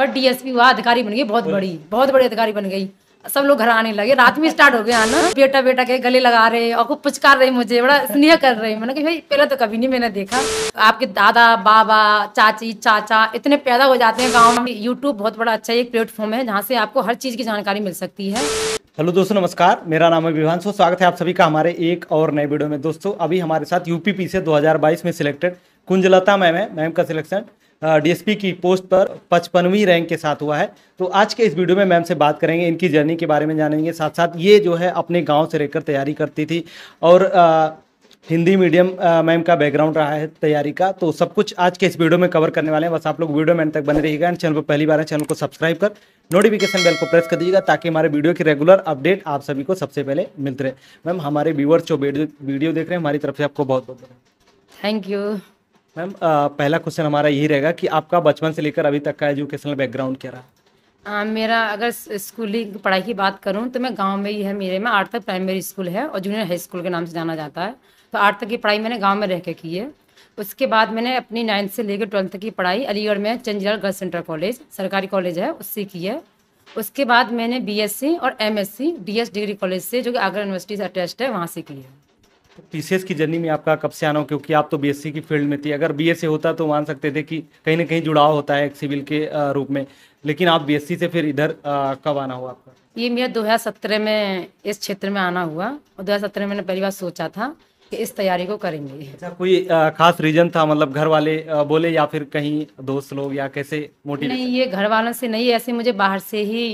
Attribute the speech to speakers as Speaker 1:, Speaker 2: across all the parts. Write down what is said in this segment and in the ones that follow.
Speaker 1: और डीएसपी हुआ अधिकारी बन गई बहुत बड़ी बहुत बड़ी अधिकारी बन गई सब लोग घर आने लगे रात में स्टार्ट हो गया आना बेटा बेटा के गले लगा रहे और कुछ पुचकार रहे मुझे बड़ा स्नेह कर रहे मैंने कहा भाई पहले तो कभी नहीं मैंने देखा आपके दादा बाबा चाची चाचा इतने पैदा हो जाते हैं गाँव में यूट्यूब बहुत बड़ा अच्छा एक प्लेटफॉर्म है जहाँ से आपको हर चीज़ की जानकारी मिल सकती है
Speaker 2: हेलो दोस्तों नमस्कार मेरा नाम है विभांशु स्वागत है आप सभी का हमारे एक और नए वीडियो में दोस्तों अभी हमारे साथ यूपीपी से 2022 में सिलेक्टेड कुंजलता मैम है मैम का सिलेक्शन डीएसपी की पोस्ट पर पचपनवीं रैंक के साथ हुआ है तो आज के इस वीडियो में मैम से बात करेंगे इनकी जर्नी के बारे में जानेंगे साथ साथ ये जो है अपने गाँव से रहकर तैयारी करती थी और हिंदी मीडियम मैम का बैकग्राउंड रहा है तैयारी का तो सब कुछ आज के इस वीडियो में कवर करने वाले हैं बस आप लोग वीडियो में तक बने रहिएगा एंड चैनल पर पहली बार है चैनल को सब्सक्राइब कर नोटिफिकेशन बेल को प्रेस कर दीजिएगा ताकि हमारे वीडियो की रेगुलर अपडेट आप सभी को सबसे पहले मिलते रहे मैम हमारे व्यूवर्स जो वीडियो देख रहे हैं हमारी तरफ से आपको बहुत बहुत थैंक यू मैम पहला क्वेश्चन हमारा यही रहेगा कि आपका बचपन से लेकर अभी तक का एजुकेशनल बैकग्राउंड क्या रहा
Speaker 1: आ, मेरा अगर स्कूली पढ़ाई की बात करूं तो मैं गांव में ही है मेरे में आठ तक प्राइमरी स्कूल है और जूनियर हाई स्कूल के नाम से जाना जाता है तो आठ तक की पढ़ाई मैंने गांव में रह कर की है उसके बाद मैंने अपनी नाइन्थ से लेकर ट्वेल्थ तक की पढ़ाई अलीगढ़ में चंजीलाल गर्ल्स सेंटर कॉलेज सरकारी कॉलेज है उससे की है उसके बाद मैंने बीएससी और एमएससी डीएस डिग्री कॉलेज से जो कि आगरा यूनिवर्सिटी से अटैच्ड है वहाँ से की है
Speaker 2: पीसीएस की जर्नी में आपका कब से आना हो क्योंकि आप तो बीएससी की फील्ड में थी अगर बीएससी होता तो मान सकते थे कि कहीं ना कहीं जुड़ाव होता है सिविल के रूप में लेकिन आप बीएससी से फिर इधर कब आना हुआ आपका
Speaker 1: ये मेरा 2017 में इस क्षेत्र में आना हुआ और 2017 में मैंने पहली बार सोचा था कि इस तैयारी को करेंगे अच्छा
Speaker 2: कोई खास रीजन था मतलब घर वाले बोले या फिर कहीं दोस्त लोग या कैसे मोटिव नहीं
Speaker 1: ये घर वालों से नहीं ऐसे मुझे बाहर से ही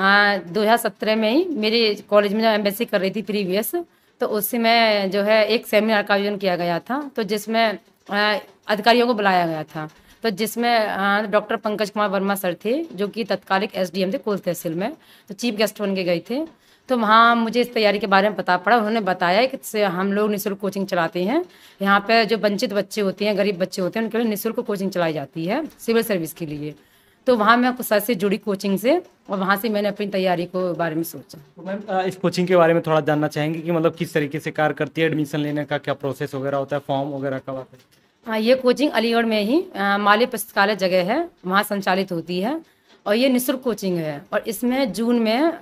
Speaker 1: दो हजार में ही मेरे कॉलेज में जब एम कर रही थी प्रीवियस तो उसी में जो है एक सेमिनार का आयोजन किया गया था तो जिसमें अधिकारियों को बुलाया गया था तो जिसमें डॉक्टर पंकज कुमार वर्मा सर थे जो कि तत्कालिक एस थे कोल तहसील में तो चीफ गेस्ट बन के गए थे तो वहाँ मुझे इस तैयारी के बारे में पता पड़ा उन्होंने बताया कि हम लोग निःशुल्क कोचिंग चलाते हैं यहाँ पर जो वंचित बच्चे होते हैं गरीब बच्चे होते हैं उनके लिए निःशुल्क कोचिंग चलाई जाती है सिविल सर्विस के लिए तो वहाँ मैं कुछ से जुड़ी कोचिंग से और वहाँ से मैंने अपनी तैयारी को बारे में सोचा
Speaker 2: तो मैम इस कोचिंग के बारे में थोड़ा जानना चाहेंगे कि मतलब किस तरीके से कार्य करती है एडमिशन लेने का क्या प्रोसेस वगैरह होता है फॉर्म वगैरह का आता है
Speaker 1: हाँ ये कोचिंग अलीगढ़ में ही माले पुस्तकालय जगह है वहाँ संचालित होती है और ये निःशुल्क कोचिंग है और इसमें जून में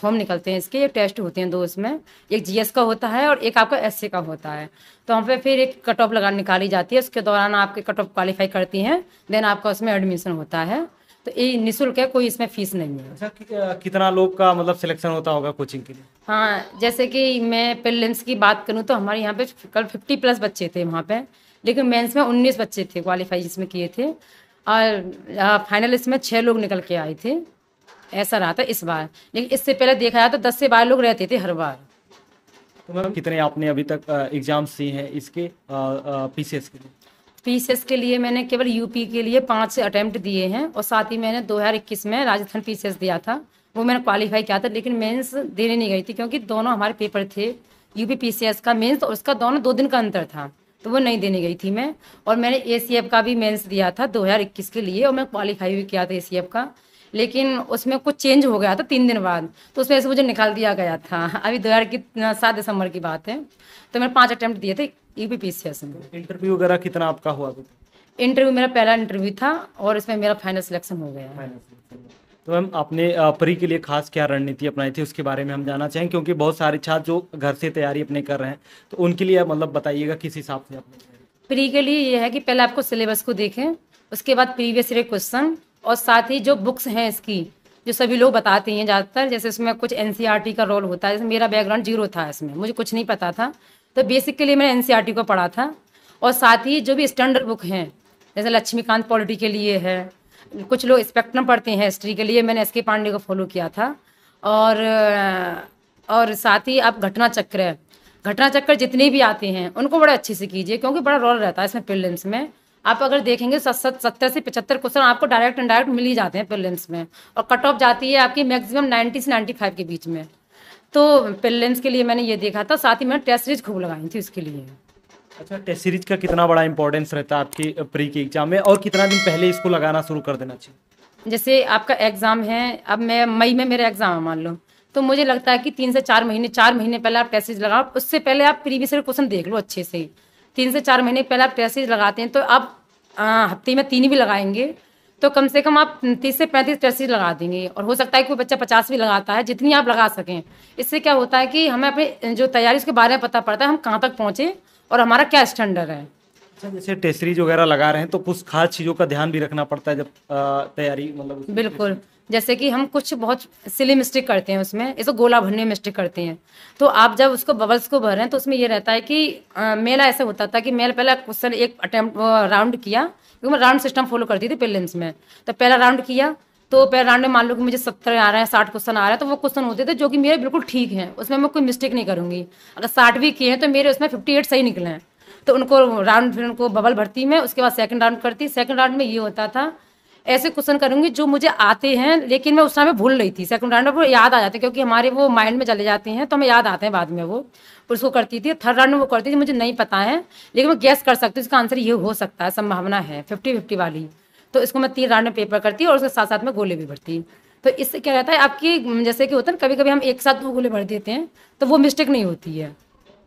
Speaker 1: फॉर्म निकलते हैं इसके ये टेस्ट होते हैं दो इसमें एक जीएस का होता है और एक आपका एससी का होता है तो हम पे फिर एक कट ऑफ लगा निकाली जाती है उसके दौरान आपके कट ऑफ क्वालिफाई करती हैं देन आपका उसमें एडमिशन होता है तो ये निःशुल्क है कोई इसमें फीस नहीं है अच्छा कि,
Speaker 2: कितना लोग का मतलब सिलेक्शन होता होगा कोचिंग के लिए
Speaker 1: हाँ जैसे कि मैं प्रिलिम्स की बात करूँ तो हमारे यहाँ पे कल फिफ्टी प्लस बच्चे थे वहाँ पे लेकिन मेंस में उन्नीस बच्चे थे क्वालिफाई जिसमें किए थे और फाइनल इसमें छः लोग निकल के आए थे ऐसा रहा था इस बार लेकिन इससे पहले देखा जाए तो दस से बारह लोग रहते थे हर बार
Speaker 2: तो मैम कितने आपने अभी तक एग्जाम्स दिए हैं इसके पीसीएस के लिए
Speaker 1: पीसीएस के लिए मैंने केवल यूपी के लिए पाँच अटेम्प्ट दिए हैं और साथ ही मैंने 2021 में राजस्थान पीसीएस दिया था वो मैंने क्वालिफाई किया था लेकिन मेंस देने नहीं गई थी क्योंकि दोनों हमारे पेपर थे यूपी पीसीएस का मेंस और उसका दोनों दो दिन का अंतर था तो वो नहीं देने गई थी मैं और मैंने ए का भी मेन्स दिया था दो के लिए और मैं क्वालिफाई भी किया था ए का लेकिन उसमें कुछ चेंज हो गया था तीन दिन बाद तो उसमें से मुझे निकाल दिया गया था अभी दो हज़ार की सात दिसंबर की बात है तो मैंने पाँच अटैम्प्ट दिए थे यू e पी में
Speaker 2: इंटरव्यू वगैरह कितना आपका हुआ
Speaker 1: इंटरव्यू मेरा पहला इंटरव्यू था और इसमें मेरा फाइनल सिलेक्शन हो गया
Speaker 2: तो मैम आपने परी के लिए खास क्या रणनीति अपनाई थी उसके बारे में हम जानना चाहें क्योंकि बहुत सारे छात्र जो घर से तैयारी अपने कर रहे हैं तो उनके लिए मतलब बताइएगा किस हिसाब से आपने
Speaker 1: प्री के लिए यह है कि पहले आपको सिलेबस को देखें उसके बाद प्रीवियस ईयर क्वेश्चन और साथ ही जो बुक्स हैं इसकी जो सभी लोग बताते हैं ज़्यादातर जैसे इसमें कुछ एन e का रोल होता है जैसे मेरा बैकग्राउंड जीरो था इसमें मुझे कुछ नहीं पता था तो बेसिक के लिए मैंने एन e को पढ़ा था और साथ ही जो भी स्टैंडर्ड बुक हैं जैसे लक्ष्मीकांत पॉलिटी के लिए है कुछ लोग स्पेक्ट्रम पढ़ते हैं हिस्ट्री के लिए मैंने एस के पांडे को फॉलो किया था और और साथ ही आप घटना चक्र है घटना चक्र जितने भी आते हैं उनको बड़े अच्छे से कीजिए क्योंकि बड़ा रोल रहता है इसमें फिल्म में आप अगर देखेंगे सत्तर से पचहत्तर क्वेश्चन आपको डायरेक्ट इनडायरेक्ट मिल ही जाते हैं पेलेंस में और कट ऑफ जाती है आपकी मैक्सिमम नाइन्टी से नाइन्टी फाइव के बीच में तो पेलेंस के लिए मैंने ये देखा था साथ ही मैंने टेस्ट सीरीज खूब लगाई थी उसके लिए
Speaker 2: अच्छा टेस्ट सीरीज का कितना बड़ा इंपॉर्टेंस रहता है आपकी प्री के एग्जाम में और कितना दिन पहले इसको लगाना शुरू कर देना चाहिए
Speaker 1: जैसे आपका एग्जाम है अब मैं मई में मेरा एग्जाम है मान लो तो मुझे लगता है कि तीन से चार महीने चार महीने पहले आप टेस्ट सीरीज लगाओ उससे पहले आप प्रीवियस क्वेश्चन देख लो अच्छे से तीन से चार महीने पहले आप टेस्टिस लगाते हैं तो आप हफ्ते में तीन भी लगाएंगे तो कम से कम आप तीस से पैंतीस टेस्टिस लगा देंगे और हो सकता है कोई बच्चा पचास भी लगाता है जितनी आप लगा सकें इससे क्या होता है कि हमें अपनी जो तैयारी उसके बारे में पता पड़ता है हम कहाँ तक पहुँचे और हमारा क्या स्टैंडर्ड है अच्छा
Speaker 2: जैसे टेस्टरीज वगैरह लगा रहे हैं तो कुछ खास चीज़ों का ध्यान भी रखना पड़ता है जब तैयारी मतलब
Speaker 1: बिल्कुल जैसे कि हम कुछ बहुत सिली मिस्टेक करते हैं उसमें इसको गोला भरने में मिस्टेक करते हैं तो आप जब उसको बबल्स को भर रहे हैं तो उसमें ये रहता है कि मेला ऐसा होता था कि मेरा पहला क्वेश्चन एक अटैम्प्ट राउंड किया क्योंकि मैं राउंड सिस्टम फॉलो करती थी प्रिलिम्स में तो पहला राउंड किया तो पहले राउंड में मान लो कि मुझे सत्तर आ रहा है साठ क्वेश्चन आ रहा है तो वो क्वेश्चन होते थे जो कि मेरे बिल्कुल ठीक हैं उसमें मैं कोई मिस्टेक नहीं करूँगी अगर साठ भी किए हैं तो मेरे उसमें फिफ्टी एट सही निकले हैं तो उनको राउंड फिर उनको बबल भरती मैं उसके बाद सेकंड राउंड करती सेकंड राउंड में ये होता था ऐसे क्वेश्चन करूंगी जो मुझे आते हैं लेकिन मैं उस समय भूल रही थी सेकंड राउंड में वो याद आ जाते क्योंकि हमारे वो माइंड में चले जाते हैं तो हमें याद आते हैं बाद में वो फिर उसको करती थी थर्ड राउंड में वो करती थी मुझे नहीं पता है लेकिन मैं गैस कर सकती हूँ इसका आंसर ये हो सकता है संभावना है फिफ्टी फिफ्टी वाली तो इसको मैं तीन राउंड में पेपर करती और उसके साथ साथ में गोले भी भरती तो इससे क्या रहता है आपकी जैसे कि होता है कभी कभी हम एक साथ दो गोले भर देते हैं तो वो मिस्टेक नहीं होती है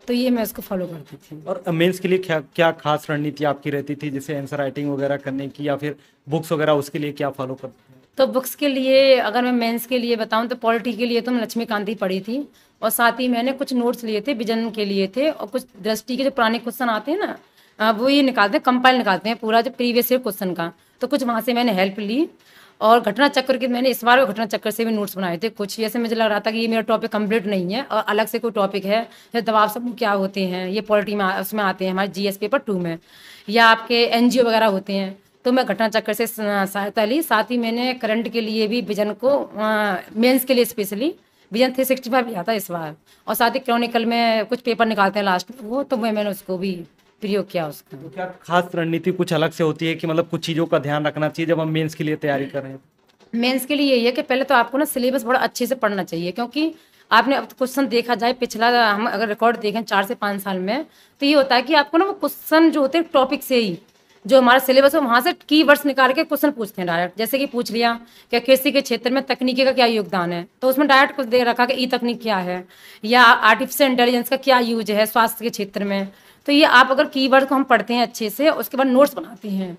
Speaker 1: तो ये मैं उसको फॉलो करती थी
Speaker 2: और मेंस के लिए क्या क्या खास रणनीति आपकी रहती थी जैसे आंसर राइटिंग वगैरह करने की या फिर बुक्स वगैरह उसके लिए क्या फॉलो करती
Speaker 1: तो बुक्स के लिए अगर मैं मेंस के लिए बताऊं तो पॉलिटी के लिए तो मैं लक्ष्मीकांत ही पढ़ी थी और साथ ही मैंने कुछ नोट्स लिए थे विजन के लिए थे और कुछ दृष्टि के जो पुराने क्वेश्चन आते हैं ना वो ये निकालते हैं कंपाइल निकालते हैं पूरा जो प्रीवियस ईयर क्वेश्चन का तो कुछ वहाँ से मैंने हेल्प ली और घटना चक्र के मैंने इस बार घटना चक्र से भी नोट्स बनाए थे कुछ ऐसे मुझे लग रहा था कि ये मेरा टॉपिक कंप्लीट नहीं है और अलग से कोई टॉपिक है जैसे दबाव समूह क्या होते हैं ये पॉलिटी में उसमें आते हैं हमारे जी एस पेपर टू में या आपके एन जी ओ वगैरह होते हैं तो मैं घटना चक्र से सहायता ली साथ ही मैंने करंट के लिए भी विजन को मेंस के लिए specially vision three sixty five भी आता इस बार और साथ ही क्रॉनिकल में कुछ पेपर निकालते हैं लास्ट में वो तो मैं मैंने उसको भी प्रयोग किया उसका तो क्या
Speaker 2: खास रणनीति कुछ अलग से होती है कि मतलब कुछ चीज़ों का ध्यान रखना चाहिए जब हम मेंस के लिए तैयारी कर रहे हैं
Speaker 1: मेंस के लिए यही है कि पहले तो आपको ना सिलेबस बड़ा अच्छे से पढ़ना चाहिए क्योंकि आपने अब तो क्वेश्चन देखा जाए पिछला हम अगर रिकॉर्ड देखें चार से पाँच साल में तो ये होता है कि आपको ना वो क्वेश्चन जो होते हैं टॉपिक से ही जो हमारा सिलेबस है वहाँ से की वर्ड्स निकाल के क्वेश्चन पूछते हैं डायरेक्ट जैसे कि पूछ लिया कि कृषि के क्षेत्र में तकनीकी का क्या योगदान है तो उसमें डायरेक्ट कुछ दे रखा कि ई तकनीक क्या है या आर्टिफिशियल इंटेलिजेंस का क्या यूज है स्वास्थ्य के क्षेत्र में तो ये आप अगर कीवर्ड को हम पढ़ते हैं अच्छे से उसके बाद नोट्स बनाते हैं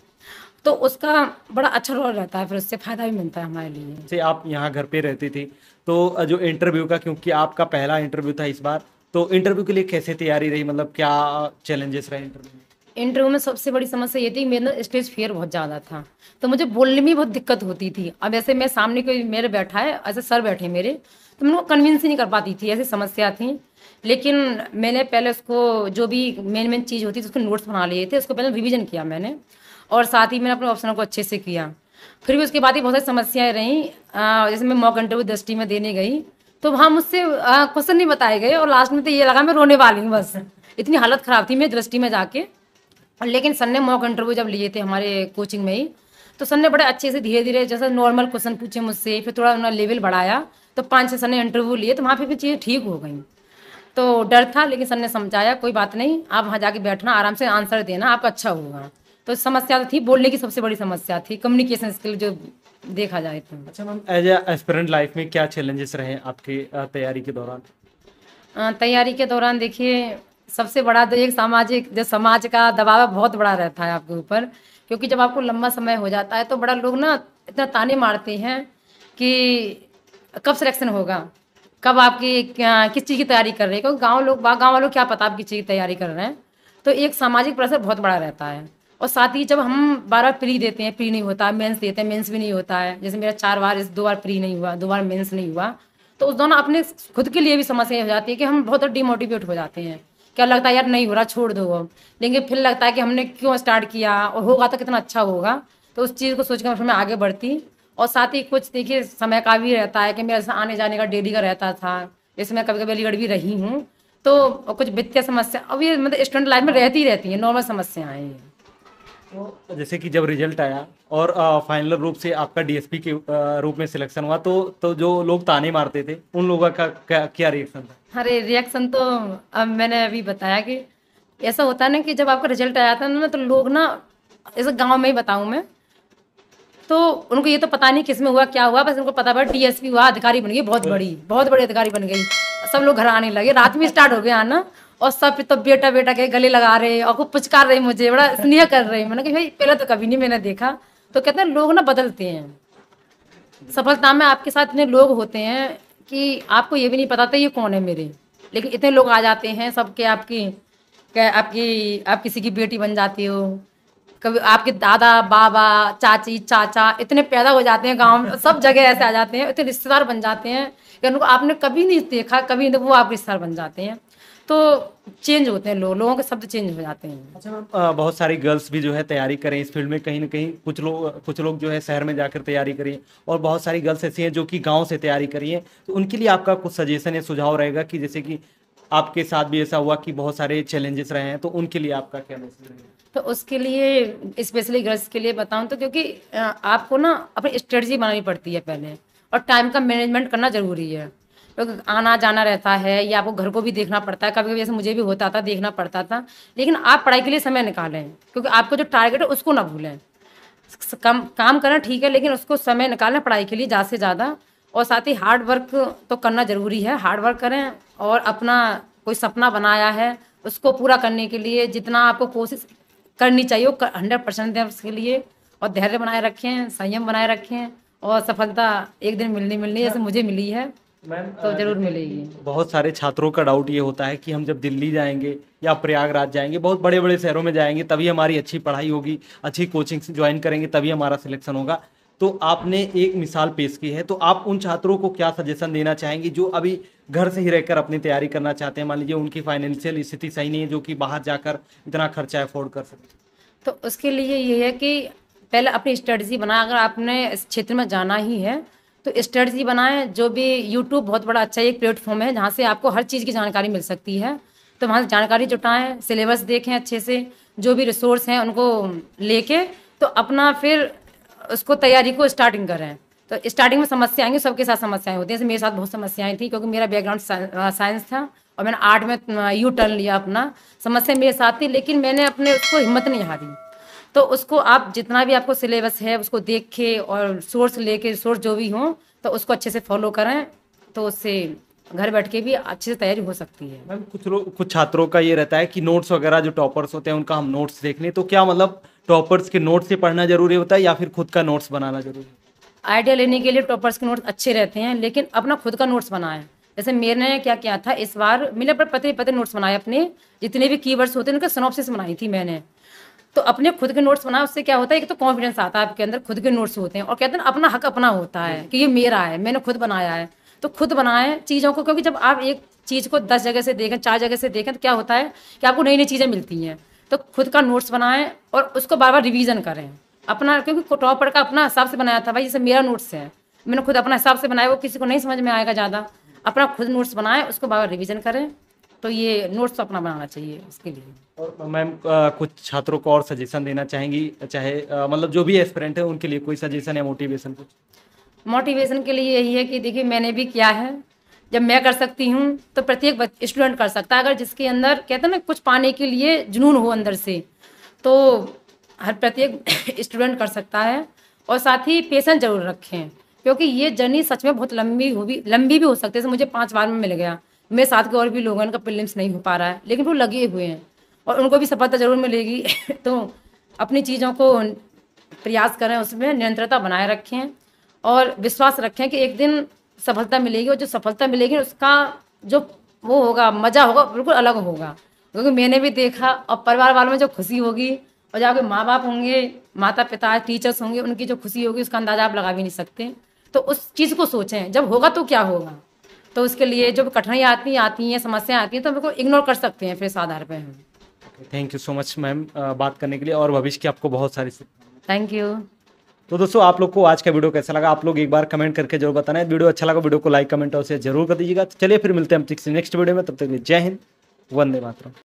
Speaker 1: तो उसका बड़ा अच्छा रोल रहता है फिर उससे फायदा भी मिलता है हमारे लिए
Speaker 2: जैसे आप यहाँ घर पे रहती थी तो जो इंटरव्यू का क्योंकि आपका पहला इंटरव्यू था इस बार तो इंटरव्यू के लिए कैसे तैयारी रही मतलब क्या चैलेंजेस रहे इंटरव्यू इंटरव्यू
Speaker 1: में सबसे बड़ी समस्या ये थी मेरे ना स्टेज फेयर बहुत ज़्यादा था तो मुझे बोलने में बहुत दिक्कत होती थी अब ऐसे मैं सामने कोई मेरे बैठा है ऐसे सर बैठे मेरे तो मैं कन्विंस ही नहीं कर पाती थी ऐसी समस्या थी लेकिन मैंने पहले उसको जो भी मेन मेन चीज़ होती थी उसके नोट्स बना लिए थे उसको पहले रिविजन किया मैंने और साथ ही मैंने अपने ऑप्शनों को अच्छे से किया फिर भी उसके बाद ही बहुत सारी समस्याएं रहीं जैसे मैं मॉक इंटरव्यू दृष्टि में देने गई तो वहाँ मुझसे क्वेश्चन नहीं बताए गए और लास्ट में तो ये लगा मैं रोने वाली हूँ बस इतनी हालत ख़राब थी मेरी दृष्टि में जाके लेकिन सर ने मॉक इंटरव्यू जब लिए थे हमारे कोचिंग में ही तो सर ने बड़े अच्छे से धीरे धीरे जैसे नॉर्मल क्वेश्चन पूछे मुझसे फिर थोड़ा उन्होंने लेवल बढ़ाया तो पाँच छः सर ने इंटरव्यू लिए तो वहाँ पर भी चीज़ें ठीक हो गई तो डर था लेकिन सर ने समझाया कोई बात नहीं आप वहाँ जाके बैठना आराम से आंसर देना आपका अच्छा होगा तो समस्या तो थी बोलने की सबसे बड़ी समस्या थी कम्युनिकेशन स्किल जो देखा जाए तो अच्छा मैम
Speaker 2: एज एस्पिरेंट लाइफ में क्या चैलेंजेस रहे आपके तैयारी के दौरान
Speaker 1: तैयारी के दौरान देखिए सबसे बड़ा तो एक सामाजिक जो समाज का दबाव बहुत बड़ा रहता है आपके ऊपर क्योंकि जब आपको लंबा समय हो जाता है तो बड़ा लोग ना इतना ताने मारते हैं कि कब सिलेक्शन होगा कब आपकी किस चीज़ की तैयारी कर रहे हैं क्योंकि गाँव लोग गाँव वालों क्या पता आप किस चीज़ की तैयारी कर रहे हैं तो एक सामाजिक प्रेशर बहुत बड़ा रहता है और साथ ही जब हम बारह प्री देते हैं प्री नहीं होता मेंस देते हैं मेंस भी नहीं होता है जैसे मेरा चार बार दो बार प्री नहीं हुआ दो बार मेंस नहीं हुआ तो उस दौरान अपने खुद के लिए भी समस्या हो जाती है कि हम बहुत डिमोटिवेट हो जाते हैं क्या लगता है यार नहीं हो रहा छोड़ दो अब लेकिन फिर लगता है कि हमने क्यों स्टार्ट किया और होगा तो कितना अच्छा होगा तो उस चीज़ को सोचकर फिर मैं आगे बढ़ती और साथ ही कुछ देखिए समय का भी रहता है कि ऐसा आने जाने का डेली का रहता था जैसे मैं कभी कभी अलीगढ़ भी रही हूँ तो कुछ वित्तीय समस्या अब ये मतलब स्टूडेंट लाइफ में रहती ही रहती है नॉर्मल समस्या हैं
Speaker 2: तो जैसे कि जब रिजल्ट आया और फाइनल रूप से आपका डीएसपी के रूप में सिलेक्शन हुआ तो तो जो लोग ताने मारते थे उन लोगों का क्या, क्या रिएक्शन था
Speaker 1: अरे रिएक्शन तो अब मैंने अभी बताया कि ऐसा होता है ना कि जब आपका रिजल्ट आया था ना तो लोग ना ऐसे गांव में ही बताऊं मैं तो उनको ये तो पता नहीं किसमें हुआ क्या हुआ बस उनको पता पड़ा डीएसपी हुआ अधिकारी बन गई बहुत बड़ी बहुत बड़ी अधिकारी बन गई सब लोग घर आने लगे रात में स्टार्ट हो गया आना और सब तो बेटा बेटा के गले लगा रहे और खूब पुचकार रहे मुझे बड़ा स्नेह कर रहे मैंने कहा भाई पहले तो कभी नहीं मैंने देखा तो कहते हैं लोग ना बदलते हैं सफलता में आपके साथ इतने लोग होते हैं कि आपको ये भी नहीं पता था ये कौन है मेरे लेकिन इतने लोग आ जाते हैं सबके आपकी आपकी आप किसी की बेटी बन जाती हो कभी आपके दादा बाबा चाची चाचा इतने पैदा हो जाते हैं गाँव में सब जगह ऐसे आ जाते हैं इतने रिश्तेदार बन जाते हैं कि उनको आपने कभी नहीं देखा कभी नहीं वो आपके रिश्तेदार बन जाते हैं तो चेंज होते हैं लो, लोगों के शब्द चेंज हो जाते हैं अच्छा
Speaker 2: बहुत सारी गर्ल्स भी जो है तैयारी करें इस फील्ड में कहीं ना कहीं कुछ लोग कुछ लोग जो है शहर में जाकर तैयारी करिए और बहुत सारी गर्ल्स ऐसी हैं जो कि गांव से तैयारी करिए तो उनके लिए आपका कुछ सजेशन या सुझाव रहेगा कि जैसे कि आपके साथ भी ऐसा हुआ कि बहुत सारे चैलेंजेस रहे हैं तो उनके लिए आपका क्या मैसेज
Speaker 1: तो उसके लिए स्पेशली गर्ल्स के लिए बताऊं तो क्योंकि आपको ना अपनी स्ट्रेटजी बनानी पड़ती है पहले और टाइम का मैनेजमेंट करना ज़रूरी है क्योंकि तो आना जाना रहता है या आपको घर को भी देखना पड़ता है कभी कभी जैसे मुझे भी होता था देखना पड़ता था लेकिन आप पढ़ाई के लिए समय निकालें क्योंकि आपको जो टारगेट है उसको ना भूलें कम काम करना ठीक है लेकिन उसको समय निकालें पढ़ाई के लिए ज़्यादा से ज़्यादा और साथ ही हार्ड वर्क तो करना ज़रूरी है हार्ड वर्क करें और अपना कोई सपना बनाया है उसको पूरा करने के लिए जितना आपको कोशिश करनी चाहिए हंड्रेड परसेंट दें उसके लिए और धैर्य बनाए रखें संयम बनाए रखें और सफलता एक दिन मिलनी मिलनी जैसे मुझे मिली है तो जरूर मिलेगी
Speaker 2: बहुत सारे छात्रों का डाउट ये होता है कि हम जब दिल्ली जाएंगे या प्रयागराज जाएंगे बहुत बड़े बड़े शहरों में जाएंगे तभी हमारी अच्छी पढ़ाई होगी अच्छी कोचिंग ज्वाइन करेंगे तभी हमारा सिलेक्शन होगा तो आपने एक मिसाल पेश की है तो आप उन छात्रों को क्या सजेशन देना चाहेंगे जो अभी घर से ही रहकर अपनी तैयारी करना चाहते हैं मान लीजिए उनकी फाइनेंशियल स्थिति सही नहीं है जो कि बाहर जाकर इतना खर्चा अफोर्ड कर सकते
Speaker 1: तो उसके लिए ये है कि पहले अपनी स्ट्रेटजी बनाए अगर आपने इस क्षेत्र में जाना ही है तो स्ट्रेटजी बनाएं जो भी यूट्यूब बहुत बड़ा अच्छा एक प्लेटफॉर्म है जहाँ से आपको हर चीज़ की जानकारी मिल सकती है तो वहाँ से जानकारी जुटाएं सिलेबस देखें अच्छे से जो भी रिसोर्स हैं उनको लेके तो अपना फिर उसको तैयारी को स्टार्टिंग कर रहे हैं तो स्टार्टिंग में समस्या आएंगी सबके साथ समस्याएं होती हैं जैसे मेरे साथ बहुत समस्याएं थी क्योंकि मेरा बैकग्राउंड साइंस था और मैंने आर्ट में यू टर्न लिया अपना समस्या मेरे साथ थी लेकिन मैंने अपने उसको हिम्मत नहीं हारी तो उसको आप जितना भी आपको सिलेबस है उसको देख के और सोर्स लेके सोर्स जो भी हों तो उसको अच्छे से फॉलो करें तो उससे घर बैठ के भी अच्छे से तैयारी हो सकती है मैम कुछ लोग
Speaker 2: कुछ छात्रों का ये रहता है कि नोट्स वगैरह जो टॉपर्स होते हैं उनका हम नोट्स देख लें तो क्या मतलब टॉपर्स के नोट्स से पढ़ना जरूरी होता है या फिर खुद का नोट्स बनाना जरूरी
Speaker 1: आइडिया लेने के लिए टॉपर्स के नोट्स अच्छे रहते हैं लेकिन अपना खुद का नोट्स बनाए जैसे मेरे ने क्या किया था इस बार मैंने अपने पते पते नोट्स बनाए अपने जितने भी की होते हैं उनका से बनाई थी मैंने तो अपने खुद के नोट्स बनाए उससे क्या होता है एक तो कॉन्फिडेंस आता है आपके अंदर खुद के नोट्स होते हैं और कहते हैं अपना हक अपना होता है कि ये मेरा है मैंने खुद बनाया है तो खुद बनाएं चीज़ों को क्योंकि जब आप एक चीज़ को दस जगह से देखें चार जगह से देखें तो क्या होता है कि आपको नई नई चीज़ें मिलती हैं तो खुद का नोट्स बनाएं और उसको बार बार रिविज़न करें अपना क्योंकि टॉपर का अपना हिसाब से बनाया था भाई जैसे मेरा नोट्स है मैंने खुद अपना हिसाब से बनाया वो किसी को नहीं समझ में आएगा ज़्यादा अपना खुद नोट्स बनाएं उसको बार बार रिविज़न करें तो ये नोट्स तो अपना बनाना चाहिए उसके लिए
Speaker 2: और मैम कुछ छात्रों को और सजेशन देना चाहेंगी चाहे मतलब जो भी एक्सपेरेंट है उनके लिए कोई सजेशन या मोटिवेशन कुछ
Speaker 1: मोटिवेशन के लिए यही है कि देखिए मैंने भी किया है जब मैं कर सकती हूँ तो प्रत्येक स्टूडेंट कर सकता है अगर जिसके अंदर कहते हैं ना कुछ पाने के लिए जुनून हो अंदर से तो हर प्रत्येक स्टूडेंट कर सकता है और साथ ही पेशेंस जरूर रखें क्योंकि ये जर्नी सच में बहुत लंबी हो भी लंबी भी हो सकती है मुझे पाँच बार में मिल गया मेरे साथ के और भी लोग हैं उनका नहीं हो पा रहा है लेकिन वो लगे हुए हैं और उनको भी सफलता जरूर मिलेगी तो अपनी चीज़ों को प्रयास करें उसमें निरंतरता बनाए रखें और विश्वास रखें कि एक दिन सफलता मिलेगी और जो सफलता मिलेगी उसका जो वो होगा मज़ा होगा बिल्कुल अलग होगा क्योंकि मैंने भी देखा और परिवार वालों में जो खुशी होगी और जहाँ के माँ बाप होंगे माता पिता टीचर्स होंगे उनकी जो खुशी होगी उसका अंदाज़ा आप लगा भी नहीं सकते तो उस चीज़ को सोचें जब होगा तो क्या होगा तो उसके लिए जो कठिनाइयाँ आती आती हैं समस्याएं आती हैं तो हम इग्नोर कर सकते हैं फिर इस आधार पर हम
Speaker 2: thank you so much ma'am बात करने के लिए और भविष्य की आपको बहुत सारी थैंक यू तो दोस्तों आप लोग को आज का वीडियो कैसा लगा आप लोग एक बार कमेंट करके जरूर बताना है वीडियो अच्छा लगा वीडियो को लाइक कमेंट और शेयर जरूर कर दीजिएगा तो चलिए फिर मिलते हैं हम नेक्स्ट वीडियो में तब तक जय हिंद वंदे मातरम